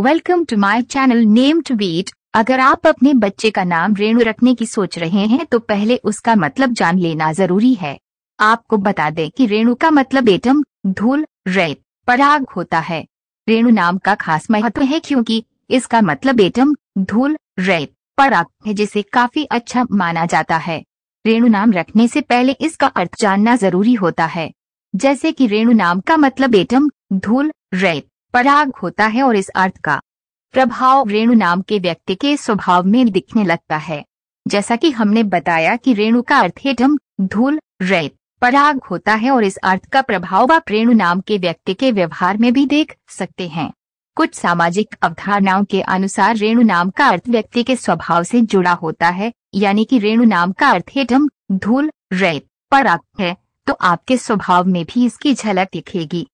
welcome to my channel name टू बीट अगर आप अपने बच्चे का नाम रेणु रखने की सोच रहे हैं तो पहले उसका मतलब जान लेना जरूरी है आपको बता दें कि रेणु का मतलब एटम धूल रेत पराग होता है रेणु नाम का खास महत्व है क्योंकि इसका मतलब एटम धूल रेत पराग है जिसे काफी अच्छा माना जाता है रेणु नाम रखने से पहले इसका अर्थ जानना जरूरी होता है जैसे कि रेणु नाम का मतलब एटम धूल रेत पराग होता है और इस अर्थ का प्रभाव रेणु नाम के व्यक्ति के स्वभाव में दिखने लगता है जैसा कि हमने बताया कि रेणु का अर्थ है डम धूल रेत पराग होता है और इस अर्थ का प्रभाव आप रेणु नाम के व्यक्ति के व्यवहार में भी देख सकते हैं कुछ सामाजिक अवधारणाओं के अनुसार रेणु नाम का अर्थ व्यक्ति के स्वभाव से जुड़ा होता है यानी कि रेणु नाम का अर्थ है डम धूल रेत पराग है तो आपके स्वभाव में भी इसकी झलक दिखेगी